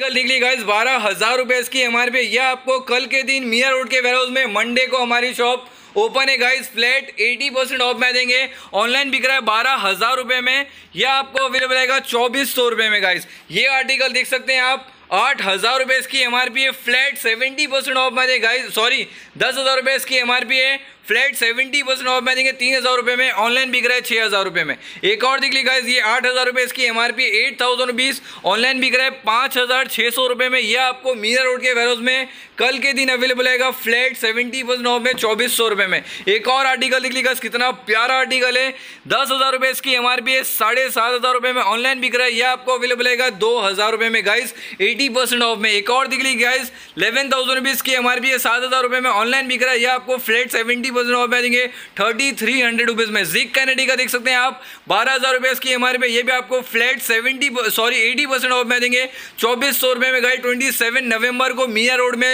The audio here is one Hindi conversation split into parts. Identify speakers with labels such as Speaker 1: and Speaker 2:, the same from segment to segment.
Speaker 1: कल देख ली गाइज बारह हज़ार रुपए इसकी एम आर यह आपको कल के दिन मिया रोड के वेयरहाउस में मंडे को हमारी शॉप ओपन है गाइज फ्लैट 80 परसेंट ऑफ में देंगे ऑनलाइन बिक रहा है बारह हज़ार रुपए में यह आपको अवेलेबल रहेगा चौबीस सौ रुपए में गाइज ये आर्टिकल देख सकते हैं आप आठ हज़ार रुपए इसकी एम है फ्लैट सेवेंटी परसेंट ऑफ में गाइज सॉरी दस हज़ार रुपए इसकी एम है फ्लैट सेवेंटी परसेंट ऑफ में देंगे तीन हज़ार रुपये में ऑनलाइन बिक रहा है छः हज़ार रुपये में एक और देख लीजिए है ये आठ हज़ार रुपये इसकी M R P eight thousand बीस ऑनलाइन बिक रहा है पाँच हज़ार छः सौ रुपये में यह आपको मीरा रोड के वेरोज में कल के दिन अवेलेबल आएगा फ्लैट सेवेंटी परसेंट ऑफ में चौबीस सौ रुपये में एक और आर्टिकल देख लीजिए कितना प्यारा आर्टिकल है दस हज़ार रुपये इसकी एम आर पी है साढ़े सात हज़ार रुपये में ऑनलाइन बिक रहा है यह आपको अवेलेबल आएगा दो हज़ार रुपये में गाइस एटी परसेंट ऑफ में एक और देख लीजिए गाइस इलेवन थाउजेंड रुपीज़ की एम आर पी है सात हज़ार रुपये में ऑनलाइन बिक रहा है यह आपको फ्लैट सेवेंटी परसेंट ऑफ में देंगे थर्टी थ्री हंड्रेड रुपीज़ में जिक कैनेडी का देख सकते हैं आप बारह हज़ार रुपए इसकी एम पे ये भी आपको flat seventy sorry eighty percent off में देंगे चौबीस सौ रुपए में गए ट्वेंटी सेवन नवंबर को मिया रोड में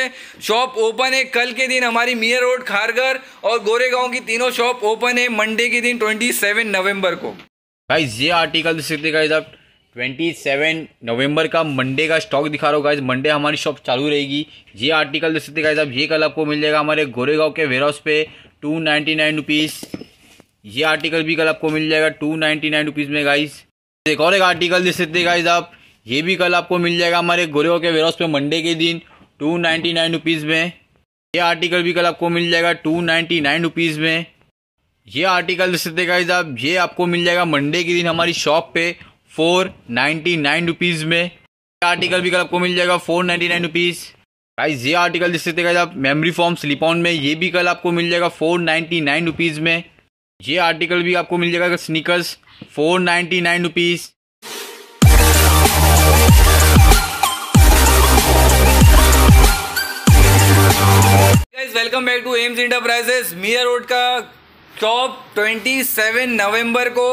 Speaker 1: शॉप ओपन है कल के दिन हमारी मिया रोड खारगर और गोरेगांव की तीनों शॉप ओपन है मंडे के दिन ट्वेंटी सेवन नवंबर को
Speaker 2: गाइज ये आर्टिकल देख सकते गाइज आप ट्वेंटी सेवन नवंबर का मंडे का स्टॉक दिखा रहा हूँ गाइज मंडे हमारी शॉप चालू रहेगी ये आर्टिकल देख सकते गाइज आप ये कल आपको मिल जाएगा हमारे गोरेगांव के हाउस पे टू नाइन्टी नाइन रुपीज़ ये आर्टिकल भी कल आपको मिल जाएगा टू नाइन्टी नाइन रुपीज़ में गाइज एक और एक आर्टिकल देख सकते गाइज आप ये भी कल आपको मिल जाएगा हमारे गोरेगा के हाउस पे मंडे के दिन टू नाइन्टी नाइन रुपीज़ में ये आर्टिकल भी कल आपको मिल जाएगा टू नाइन्टी नाइन रुपीज़ में ये आर्टिकल देख सकते गाइज आप ये आपको मिल जाएगा मंडे के दिन हमारी शॉप पे फोर नाइन्टी नाइन रुपीज़ में आर्टिकल भी कल आपको मिल जाएगा four ninety nine rupees price ये आर्टिकल देख सकते आप मेमोरी फॉर्म स्लिप ऑन में ये भी कल आपको मिल जाएगा फोर नाइन्टी नाइन रुपीज़ में ये आर्टिकल भी आपको मिल जाएगा sneakers four ninety nine rupees
Speaker 1: welcome back to Ems enterprises Mira road का टॉप 27 नवंबर को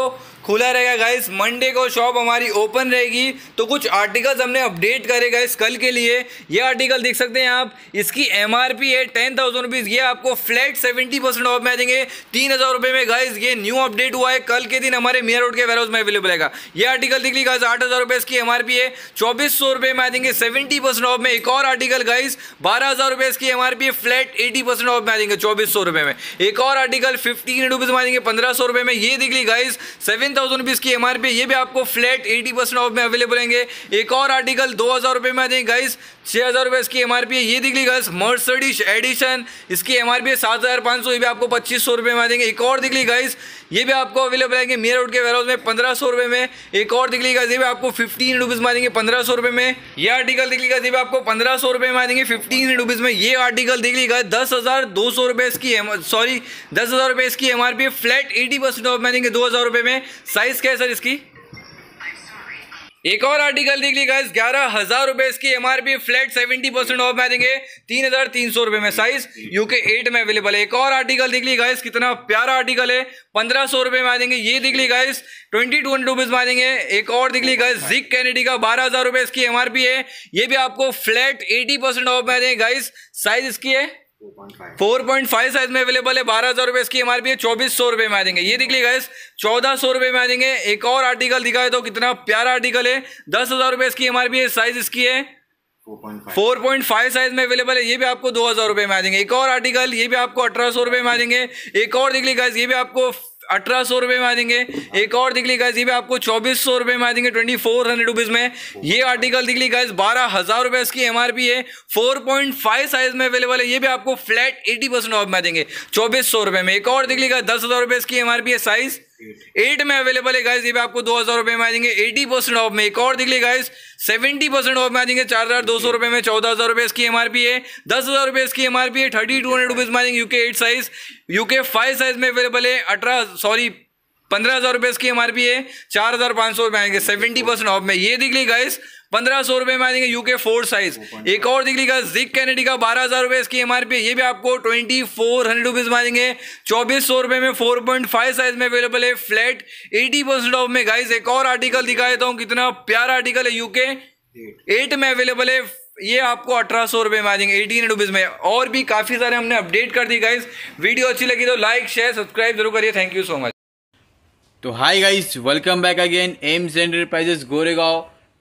Speaker 1: खुला रहेगा गाइस मंडे को शॉप हमारी ओपन रहेगी तो कुछ आर्टिकल्स हमने अपडेट करे गाइस कल के लिए ये आर्टिकल देख सकते हैं आप इसकी एम है टेन थाउजेंड रुपीज़ ये आपको फ्लैट सेवेंटी परसेंट ऑफ में देंगे तीन हज़ार रुपए में गाइस ये न्यू अपडेट हुआ है कल के दिन हमारे मेयर रोड के वेरोज में अवेलेबल रहेगा ये आर्टिकल देख ली गाइस आठ हज़ार रुपए इसकी एमआरपी है चौबीस सौ रुपए में आ देंगे सेवेंटी परसेंट ऑफ में एक और आर्टिकल गाइस बारह हज़ार रुपए इसकी एमआरपी है फ्लैट एटी परसेंट ऑफ में आ देंगे चौबीस सौ रुपए में एक और आर्टिकल फिफ्टीन रुपीज़ में आ पंद्रह सौ रुपए में ये देख ली guys seven nine thousand rupees की एम आर पी ये भी आपको फ्लैट एटी परसेंट ऑफ में अवेलेबल रहेंगे एक और आर्टिकल दो हज़ार रुपये में आ जाएंगे गाइस छः हज़ार रुपये इसकी एम आर पी है ये दिख ली गाइस मर्सडीज एडिशन इसकी एम आर पी है सात हज़ार पाँच सौ ये भी आपको पच्चीस सौ रुपये में आ जाएंगे एक और दिख ली गाइस ये भी आपको अवेलेबल रहेंगे मेयर रोड के वेयर में पंद्रह सौ रुपये में एक और दिख ली गाइस ये भी आपको फिफ्टीन रुपीज़ में आ जाएंगे पंद्रह सौ रुपये में ये आर्टिकल दिख ली गाइस ये भी आपको पंद्रह सौ रुपये में आ जाएंगे फिफ्टीन रुपीज़ में ये आर्टिकल दिख ली गाइस दस हज़ार दो सौ रुपये इसकी सॉरी दस हज़ार रुपये इसकी एम आर पी है फ्लैट एटी परसेंट ऑफ में आ जाएंगे दो हज़ार रुपये में साइज क्या है सर इसकी एक और आर्टिकल देख ली गाइस ग्यारह हजार रुपए इसकी MRP flat seventy percent off में देंगे तीन हजार तीन सौ रुपए में साइज यूके एट में अवेलेबल है एक और आर्टिकल देख ली गाइस कितना प्यारा आर्टिकल है पंद्रह सौ रुपए में देंगे ये देख ली guys twenty two hundred rupees में देंगे एक और देख ली गाइस जिक कैनेडी का बारह हजार रुपए इसकी एमआरपी है ये भी आपको फ्लैट एटी परसेंट ऑफ में देंगे गाइस साइज इसकी है फोर पॉइंट फाइव साइज में अवेलेबल है बारह हजार रुपए इसकी एमआरपी है चौबीस सौ रुपए में आ देंगे ये दिख लीजिए गैस चौदह सौ रुपए में आ जाएंगे एक और आर्टिकल दिखाए तो कितना प्यारा आर्टिकल है दस हजार रुपए इसकी एमआरपी है साइज इसकी है 4.5 साइज में अवेलेबल है ये भी आपको दो हजार रुपए में आ जाएंगे एक और आर्टिकल ये भी आपको अठारह सौ रुपए में आ जाएंगे एक और दिख लीजिए गैस ये भी आपको अठारह सौ रुपये में आ देंगे एक और दिख ली गाइज ये भी आपको चौबीस सौ रुपये में आ देंगे ट्वेंटी फोर हंड्रेड रुपीज़ में ये आर्टिकल दिख ली गाइज बारह हज़ार रुपये इसकी एम आर पी है फोर पॉइंट फाइव साइज में अवेलेबल है ये भी आपको फ्लैट एटी परसेंट ऑफ में आ देंगे चौबीस सौ रुपये में एक और दिख ली गाइज दस हज़ार रुपये इसकी एम आर पी है साइज़ एट में अवेलेबल है गाइज ये भी आपको दो हज़ार रुपए में आ जाएंगे एटी परसेंट ऑफ में एक और दिख ली गाइज सेवेंटी परसेंट ऑफ में आ जाएंगे चार हज़ार दो सौ रुपए में चौदह हज़ार रुपए इसकी एमआरपी है दस हज़ार रुपए इसकी एमआरपी है थर्टी टू हंड्रेड रुपीज़ में आ जाएंगे UK eight size UK five size में अवेलेबल है अठारह सॉरी पंद्रह हज़ार रुपए इसकी एम है चार हज़ार पांच सौ रुपए आएंगे सेवेंटी परसेंट ऑफ में ये दिख ली गाइस पंद्रह सौ रुपए में आएंगे यूके फोर साइज एक और दिख लीगा जिक कैनेडी का बारह हजार रुपए इसकी एमआरपी ये भी आपको ट्वेंटी फोर हंड्रेड रुपीज में आएंगे चौबीस सौ रुपए में फोर पॉइंट फाइव साइज में अवेलेबल है फ्लैट एटी परसेंट ऑफ में गाइस एक और आर्टिकल दिखा देता हूँ कितना प्यारा आर्टिकल है यूके एट में अवेलेबल है ये आपको अठारह सौ रुपए में आ जाएंगे एटीन रुपीज़ में और भी काफ़ी सारे हमने अपडेट कर दी गाइस वीडियो अच्छी लगी तो लाइक शेयर सब्सक्राइब जरूर करिए थैंक यू सो मच
Speaker 2: तो hi guys welcome back again Ems enterprises Goregaon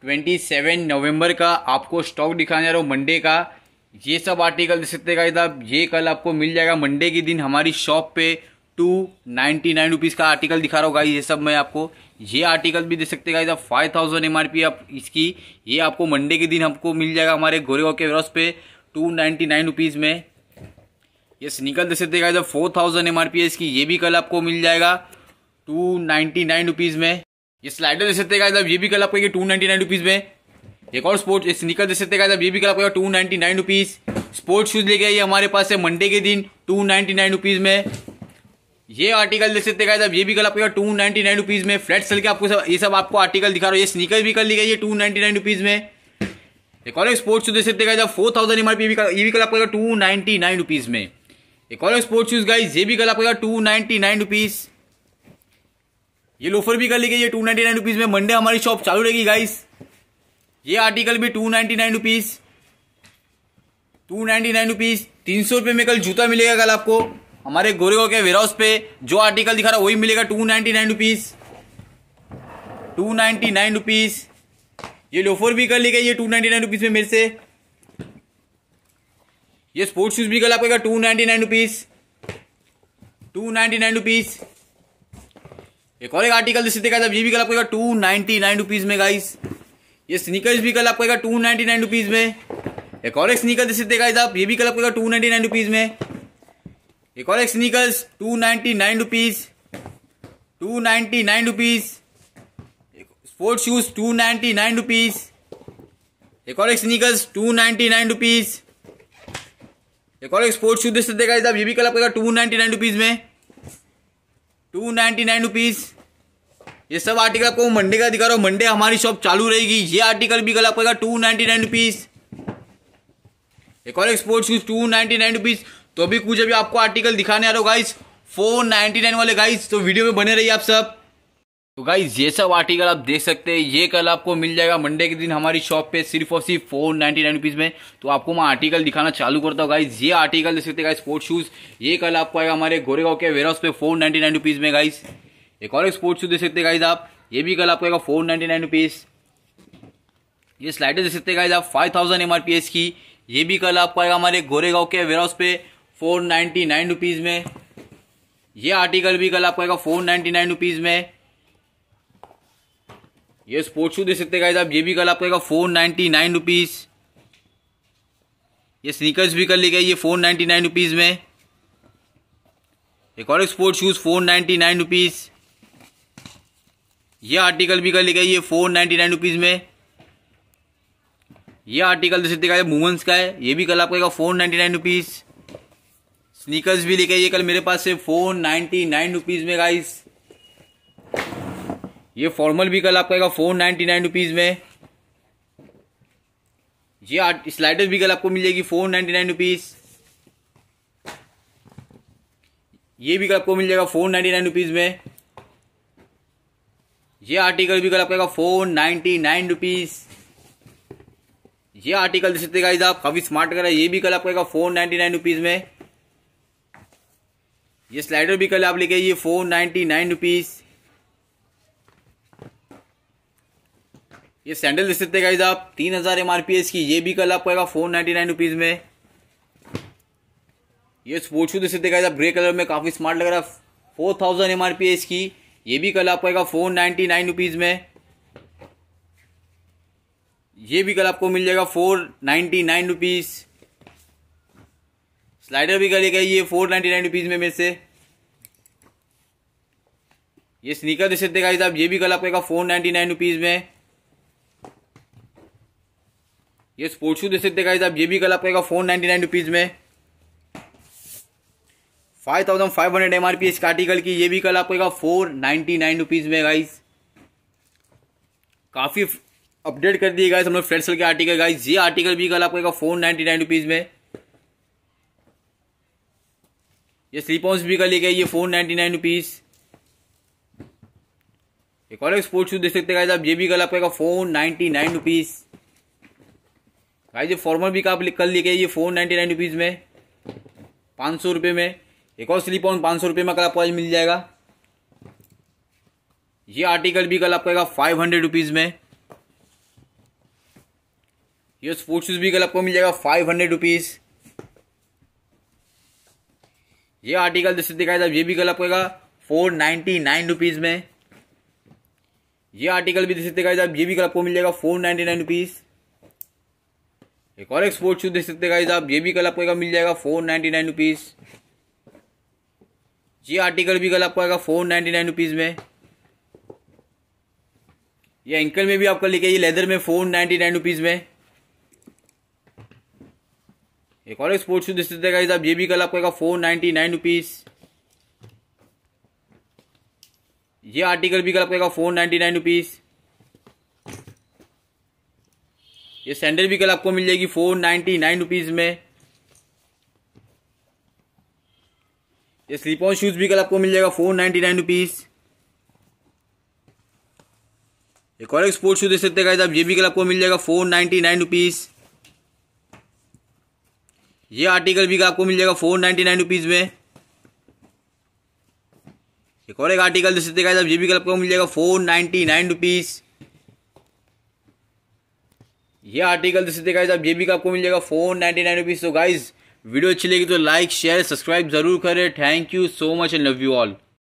Speaker 2: 27 नवंबर का आपको स्टॉक दिखाने जा रहा हूँ मंडे का ये सब आर्टिकल देख सकते गाइस आप ये कल आपको मिल जाएगा मंडे के दिन हमारी शॉप पे टू नाइन्टी नाइन रुपीज़ का आर्टिकल दिखा रहा हूँ गाइस ये सब मैं आपको ये आर्टिकल भी देख सकते गाइस आप फाइव थाउजेंड एम आप इसकी ये आपको मंडे के दिन हमको मिल जाएगा हमारे गोरेगांव के वेरॉस पे टू नाइन्टी नाइन रुपीज़ में ये स्निकल देख सकते गाइस आप फोर थाउजेंड एम है इसकी ये भी कल आपको मिल जाएगा टू नाइनटी नाइन रुपीज़ में ये स्लाइडर दे सकते हैं ये भी कल आपको टू नाइनटी नाइन रुपीज़ में एक और स्पोर्ट स्निकर दे सकते ये भी कल आपको two ninety nine rupees sport shoes लेके आइए हमारे पास है मंडे के दिन टू नाइनटी नाइन रुपीज़ में ये आर्टिकल दे सकते हैं ये भी कल आपको टू नाइनटी नाइन रुपीज़ में फ्लैट सेल के आपको सब ये सब आपको आर्टिकल दिखा रहा हूँ ये स्निकर भी कल ली गई है टू नाइनटी नाइन रुपीज़ में एक और स्पोर्ट्स शूज दे सकते फोर थाउजेंड एम आर ये भी कल आपको टू नाइनटी नाइन रुपीज़ में एक और स्पोर्ट्स शूज़ गाइज ये भी कल आपको टू नाइनटी नाइन रुपीज़ ये लोफर भी कर लीजिए ये टू नाइनटी नाइन रुपीज़ में मंडे हमारी शॉप चालू रहेगी गाइस ये आर्टिकल भी two ninety nine rupees two ninety nine rupees तीन सौ रुपये में कल जूता मिलेगा कल आपको हमारे गोरेगा के वेयर हाउस पे जो आर्टिकल दिखा रहा है वही मिलेगा two ninety nine rupees two ninety nine rupees ये लोफर भी कर ली गई ये टू नाइन्टी नाइन रुपीज़ में मेरे से ये स्पोर्ट्स शूज़ भी कल आपको two ninety nine rupees two ninety nine rupees एक और एक आर्टिकल जिससे देखा जब ये भी कल आपको टू नाइनटी नाइन रुपीज़ में गाइस ये स्नीकर्स भी कल आपको टू नाइनटी नाइन रुपीज़ में एक और एक स्नीकर जिससे देखा आप ये भी कल आपको टू नाइनटी नाइन रुपीज़ में एक और एक sneakers two ninety nine rupees two ninety nine rupees sports shoes two ninety nine rupees एक और एक sneakers two ninety nine rupees एक और एक स्पोर्ट्स शूज जिससे देखा जाए ये भी कल आपको टू नाइनटी नाइन रुपीज़ में टू नाइन्टी नाइन रुपीज़ ये सब आर्टिकल आपको मंडे का दिखा रहा हूँ मंडे हमारी शॉप चालू रहेगी ये आर्टिकल भी कल आपको टू नाइन्टी नाइन रुपीज़ एक और export shoes two ninety nine rupees तो अभी कुछ अभी आपको आर्टिकल दिखाने आ रहा हूँ गाइस फोर नाइन्टी नाइन वाले गाइस तो वीडियो में बने रहिए आप सब तो गाइज ये सब आर्टिकल आप देख सकते हैं ये कल आपको मिल जाएगा मंडे के दिन हमारी शॉप पे सिर्फ और सिर्फ फोर नाइनटी नाइन रुपीज़ में तो आपको मैं आर्टिकल दिखाना चालू करता हूँ गाइज ये आर्टिकल देख सकते हैं गाइज स्पोर्ट शूज़ ये कल आपको आएगा हमारे गोरेगांव के वेयर हाउस पे फोर नाइनटी नाइन रुपीज़ में गाइज एक और एक स्पोर्ट शूज़ देख सकते हैं गाइज आप ये भी कल आपको आएगा फोर नाइनटी नाइन रुपीज़ ये स्लाइडर देख सकते हैं गाइज आप five thousand M R P S की ये भी कल आपको आएगा हमारे गोरेगांव के वेयर हाउस पे फोर नाइनटी नाइन रुपीज़ में ये आर्टिकल भी कल आपको आएगा फोर नाइनटी नाइन रुपीज़ में ये स्पोर्ट्स शू दे सकते हैं आप ये भी कल आपका फोर नाइन्टी नाइन रुपीज़ ये स्नीकर्स भी कर ली गई ये फोर नाइन्टी नाइन रुपीज़ में एक और sports shoes four ninety nine rupees ये आर्टिकल भी कर ली गई ये फोर नाइन्टी नाइन रुपीज़ में ये आर्टिकल सकते हैं वूमेंस का है ये भी कल आपका four ninety nine rupees sneakers भी लेके ये कल मेरे पास से फोर नाइन्टी नाइन रुपीज़ में गाइस ये फॉर्मल भी कल आपका आएगा फोर नाइनटी नाइन रुपीज़ में ये स्लाइडर भी कल आपको मिल जाएगी फोर नाइन्टी नाइन रुपीज़ ये भी कल आपको मिल जाएगा फोर नाइनटी नाइन रुपीज़ में ये आर्टिकल भी कल आपका आएगा फोर नाइनटी नाइन रुपीज़ ये आर्टिकल देख सकते आप काफ़ी स्मार्ट करा ये भी कल आपका आएगा फोर नाइनटी नाइन रुपीज़ में ये स्लाइडर भी कल आप लेके फोर नाइनटी नाइन रुपीज़ ये सैंडल देख सकते हैं आप तीन हज़ार एम आर पी एस की ये भी कल आपको आएगा फोर नाइनटी नाइन रुपीज़ में ये स्पोर्ट शू दे सकते हैं आप ग्रे कलर में काफ़ी स्मार्ट लग रहा है four thousand M R P S की ये भी कल आपको आएगा फोर नाइनटी नाइन रुपीज़ में ये भी कल आपको मिल जाएगा four ninety nine rupees slider भी कल ये फोर नाइनटी नाइन रुपीज़ में मेरे से ये स्नीकर देख सकते आप ये भी कल आपको आएगा फोर नाइनटी नाइन रुपीज़ में ये स्पोर्ट शू दे सकते गाइज आप ये भी कल आपका फोर नाइनटी नाइन रुपीज में five thousand five hundred M R P इसका आर्टिकल की ये भी कल आपको फोर नाइनटी नाइन रुपीज में गाइज काफ़ी अपडेट कर दिए गाइज हम लोग फ्रेंड सेल के आर्टिकल गाइज ये आर्टिकल भी कल आपको फोर नाइनटी नाइन रुपीज में ये स्लीपॉन्स भी कल ये गई ये फोर नाइनटी नाइन रुपीज़ एक और एक स्पोर्ट्स शू देख सकते हैं आप ये भी कल आपका फोर नाइनटी नाइन रुपीज़ भाई ये फॉर्मल भी आप कल लिखे ये फोर नाइन्टी नाइन रुपीज़ में पाँच सौ रुपये में एक और स्लीप ऑन पाँच सौ रुपये में कल आपको आज मिल जाएगा ये आर्टिकल भी कल आपको आएगा फाइव हंड्रेड रुपीज़ में ये स्पोर्ट्स शूज़ भी कल आपको मिल जाएगा फाइव हंड्रेड रुपीज़ ये आर्टिकल जैसे दिखाया था ये भी कल आपको आएगा फोर नाइन्टी नाइन रुपीज़ में ये आर्टिकल भी जैसे दिखाया था ये भी कल आपको मिल जाएगा फोर नाइन्टी नाइन रुपीज़ एक और एक स्पोर्ट शूज देख सकते हैं आप ये भी कल आपको मिल जाएगा फोर नाइनटी नाइन रुपीज़ ये आर्टिकल भी कल आपको आएगा फोर नाइन्टी नाइन रुपीज़ में ये एंकल में भी आपका लेके ये लेदर में फोर नाइनटी नाइन रुपीज़ में एक और एक स्पोर्ट शूज देख सकते हैं आप ये भी कल आपको आएगा फोर नाइन्टी नाइन रुपीज़ ये आर्टिकल भी कल आपको आएगा फोर नाइनटी नाइन रुपीज़ ये सैंडल भी कल आपको मिल जाएगी फोर नाइन्टी नाइन रुपीज़ में ये स्लीप ऑन शूज़ भी कल आपको मिल जाएगा फोर नाइन्टी नाइन रुपीज़ एक और एक स्पोर्ट शू देख सकते हैं आप ये भी कल आपको मिल जाएगा फोर नाइन्टी नाइन रुपीज़ ये आर्टिकल भी आपको मिल जाएगा फोर नाइन्टी नाइन रुपीज़ में एक और एक आर्टिकल देख सकते हैं आप ये भी आपको मिल जाएगा फोर नाइन्टी नाइन रुपीज़ ये आर्टिकल जैसे देखा गाइज आप ये भी आपको मिल जाएगा फोर नाइनटी नाइन रुपीज़ तो गाइज़ वीडियो अच्छी लगी तो लाइक शेयर सब्सक्राइब जरूर करें thank you so much and love you all